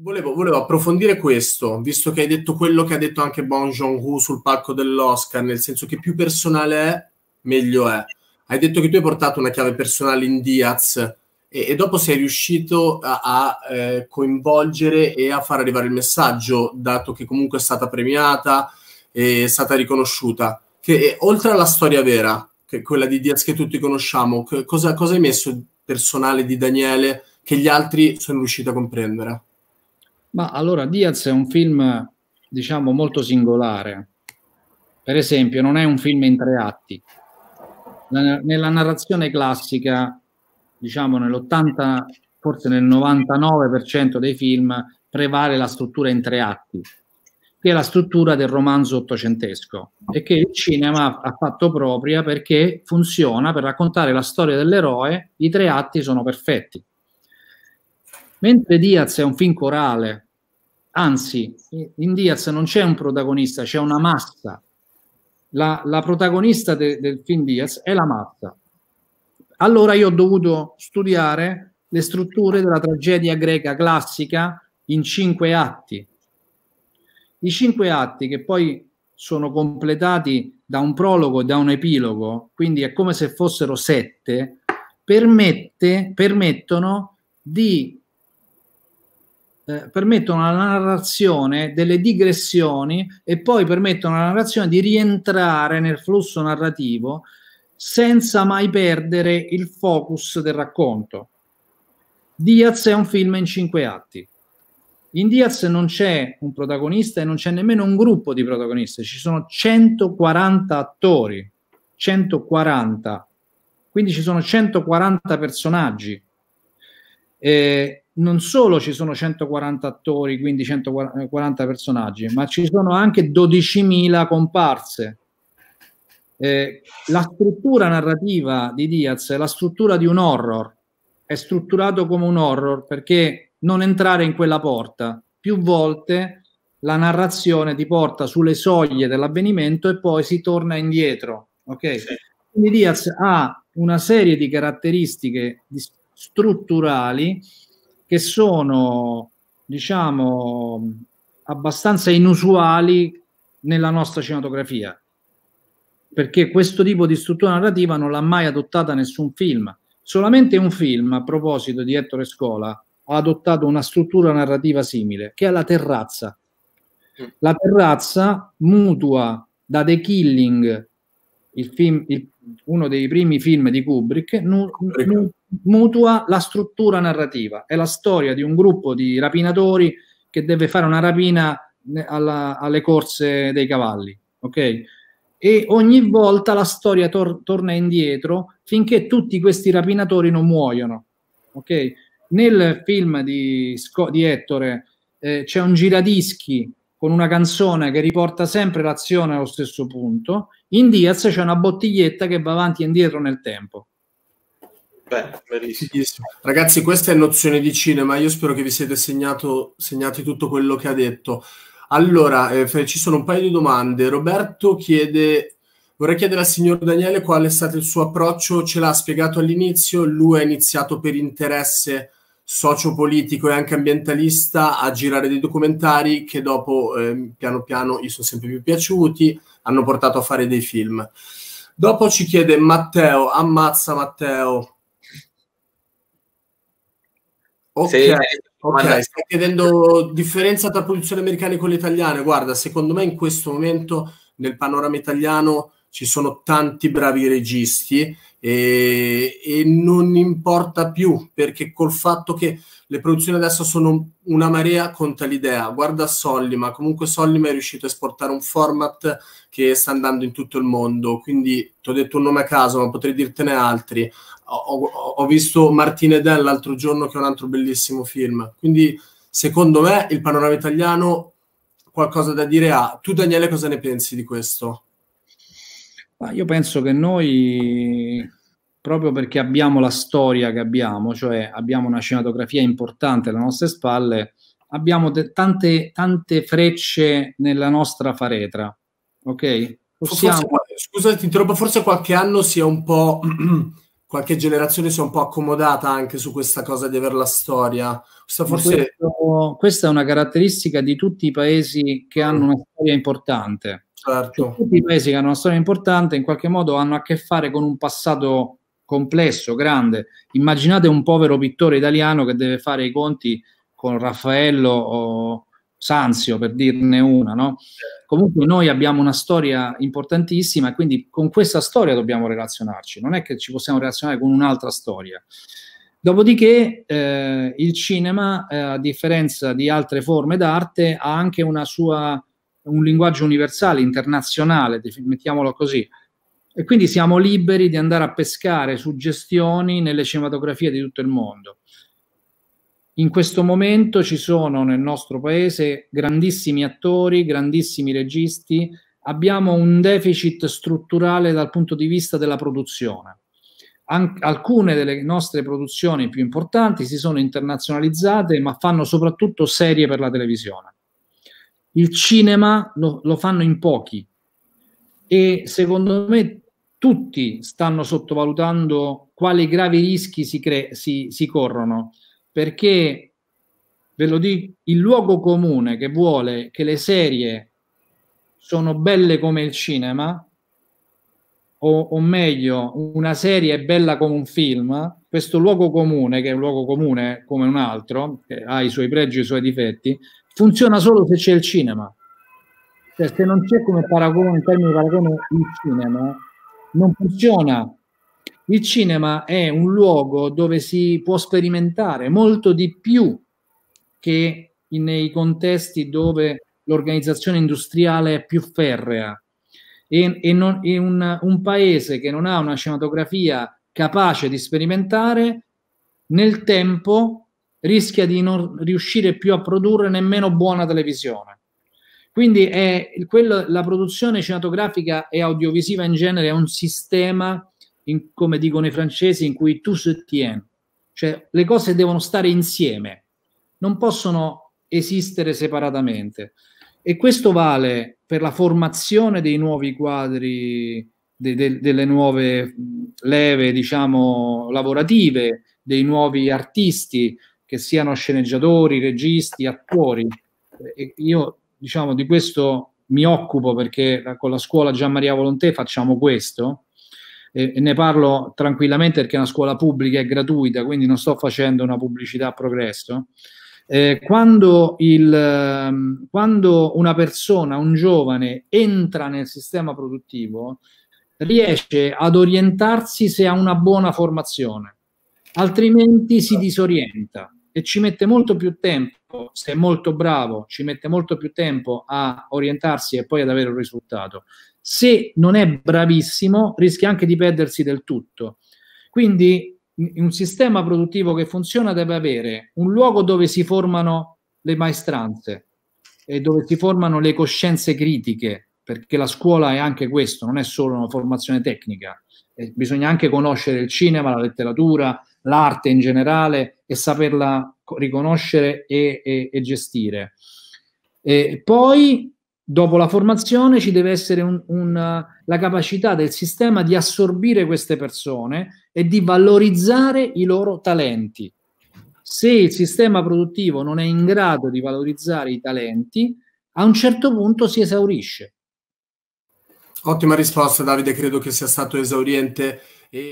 Volevo, volevo, approfondire questo, visto che hai detto quello che ha detto anche Bong Joon-ho sul palco dell'Oscar, nel senso che più personale è, meglio è. Hai detto che tu hai portato una chiave personale in Diaz e, e dopo sei riuscito a, a eh, coinvolgere e a far arrivare il messaggio, dato che comunque è stata premiata e è stata riconosciuta. Che, oltre alla storia vera, che è quella di Diaz che tutti conosciamo, che, cosa, cosa hai messo personale di Daniele che gli altri sono riusciti a comprendere? Ma allora Diaz è un film, diciamo, molto singolare. Per esempio, non è un film in tre atti. nella narrazione classica, diciamo, nell'80, forse nel 99% dei film, prevale la struttura in tre atti, che è la struttura del romanzo ottocentesco e che il cinema ha fatto propria perché funziona per raccontare la storia dell'eroe, i tre atti sono perfetti. Mentre Diaz è un film corale, anzi, in Diaz non c'è un protagonista, c'è una massa. La, la protagonista de, del film Diaz è la massa. Allora io ho dovuto studiare le strutture della tragedia greca classica in cinque atti. I cinque atti che poi sono completati da un prologo e da un epilogo, quindi è come se fossero sette, permette, permettono di eh, permettono alla narrazione delle digressioni e poi permettono alla narrazione di rientrare nel flusso narrativo senza mai perdere il focus del racconto. Diaz è un film in cinque atti. In Diaz non c'è un protagonista e non c'è nemmeno un gruppo di protagonisti, ci sono 140 attori, 140, quindi ci sono 140 personaggi. Eh, non solo ci sono 140 attori, quindi 140 personaggi, ma ci sono anche 12.000 comparse. Eh, la struttura narrativa di Diaz è la struttura di un horror, è strutturato come un horror perché non entrare in quella porta. Più volte la narrazione ti porta sulle soglie dell'avvenimento e poi si torna indietro. Okay? Sì. Quindi Diaz ha una serie di caratteristiche strutturali che sono, diciamo, abbastanza inusuali nella nostra cinematografia, perché questo tipo di struttura narrativa non l'ha mai adottata nessun film. Solamente un film, a proposito di Ettore Scola, ha adottato una struttura narrativa simile, che è La Terrazza. La Terrazza mutua da The Killing, il film, il, uno dei primi film di Kubrick, nu, nu, mutua la struttura narrativa. È la storia di un gruppo di rapinatori che deve fare una rapina alla, alle corse dei cavalli, ok? E ogni volta la storia tor- torna indietro finché tutti questi rapinatori non muoiono, ok? Nel film di, di Ettore eh, c'è un giradischi con una canzone che riporta sempre l'azione allo stesso punto. In Diaz c'è una bottiglietta che va avanti e indietro nel tempo. Beh, Ragazzi, questa è nozione di cinema. Io spero che vi siete segnato, segnati tutto quello che ha detto. Allora, eh, ci sono un paio di domande. Roberto chiede Vorrei chiedere al signor Daniele qual è stato il suo approccio, ce l'ha spiegato all'inizio, lui ha iniziato per interesse sociopolitico e anche ambientalista a girare dei documentari che dopo eh, piano piano gli sono sempre più piaciuti, hanno portato a fare dei film. Dopo ci chiede Matteo, ammazza Matteo, Ok, se... okay. stai chiedendo differenza tra posizioni americane e quelle italiane. Guarda, secondo me in questo momento nel panorama italiano ci sono tanti bravi registi e, e, non importa più perché col fatto che le produzioni adesso sono una marea conta l'idea, guarda Solli ma comunque Solli è riuscito a esportare un format che sta andando in tutto il mondo, quindi ti ho detto un nome a caso ma potrei dirtene altri, ho, ho visto Martine Dell l'altro giorno che è un altro bellissimo film, quindi secondo me il panorama italiano qualcosa da dire ha, tu Daniele cosa ne pensi di questo? Ma io penso che noi, proprio perché abbiamo la storia che abbiamo, cioè abbiamo una cinematografia importante alle nostre spalle, abbiamo te- tante, tante frecce nella nostra faretra, ok? Possiamo... Forse, scusa, ti interrompo, forse qualche anno si è un po'... qualche generazione si è un po' accomodata anche su questa cosa di avere la storia. Questa, forse... Questo, questa è una caratteristica di tutti i paesi che ah. hanno una storia importante. Certo. Tutti i paesi che hanno una storia importante in qualche modo hanno a che fare con un passato complesso, grande. Immaginate un povero pittore italiano che deve fare i conti con Raffaello o Sanzio, per dirne una, no? Comunque noi abbiamo una storia importantissima e quindi con questa storia dobbiamo relazionarci, non è che ci possiamo relazionare con un'altra storia. Dopodiché eh, il cinema, eh, a differenza di altre forme d'arte, ha anche una sua un linguaggio universale, internazionale, mettiamolo così. E quindi siamo liberi di andare a pescare suggestioni nelle cinematografie di tutto il mondo. In questo momento ci sono nel nostro paese grandissimi attori, grandissimi registi, abbiamo un deficit strutturale dal punto di vista della produzione. An- alcune delle nostre produzioni più importanti si sono internazionalizzate, ma fanno soprattutto serie per la televisione. Il cinema lo, lo fanno in pochi e secondo me tutti stanno sottovalutando quali gravi rischi si, cre- si, si corrono, perché ve lo dico, il luogo comune che vuole che le serie sono belle come il cinema, o, o, meglio, una serie è bella come un film, questo luogo comune, che è un luogo comune come un altro, che ha i suoi pregi e i suoi difetti, funziona solo se c'è il cinema. Cioè, se non c'è come paragone, in termini di paragone, il cinema, non funziona. Il cinema è un luogo dove si può sperimentare molto di più che nei contesti dove l'organizzazione industriale è più ferrea. E, e, non, e un, un paese che non ha una cinematografia capace di sperimentare nel tempo rischia di non riuscire più a produrre nemmeno buona televisione. Quindi è, quello, la produzione cinematografica e audiovisiva in genere è un sistema, in, come dicono i francesi, in cui tout se tient, cioè le cose devono stare insieme, non possono esistere separatamente. E questo vale per la formazione dei nuovi quadri, de, de, delle nuove leve, diciamo, lavorative, dei nuovi artisti, che siano sceneggiatori, registi, attori. E io diciamo di questo mi occupo perché con la scuola Gian Maria Volontè facciamo questo e, ne parlo tranquillamente perché è una scuola pubblica e gratuita, quindi non sto facendo una pubblicità a progresso. Eh, quando, il, ehm, quando una persona, un giovane, entra nel sistema produttivo, riesce ad orientarsi se ha una buona formazione, altrimenti si disorienta e ci mette molto più tempo, se è molto bravo, ci mette molto più tempo a orientarsi e poi ad avere un risultato. Se non è bravissimo, rischia anche di perdersi del tutto. Quindi un sistema produttivo che funziona deve avere un luogo dove si formano le maestranze e dove si formano le coscienze critiche, perché la scuola è anche questo, non è solo una formazione tecnica, eh, bisogna anche conoscere il cinema, la letteratura, l'arte in generale e saperla riconoscere e, e, e gestire. E poi, dopo la formazione, ci deve essere un, un, la capacità del sistema di assorbire queste persone e di valorizzare i loro talenti. Se il sistema produttivo non è in grado di valorizzare i talenti, a un certo punto si esaurisce. Ottima risposta Davide, credo che sia stato esauriente. E...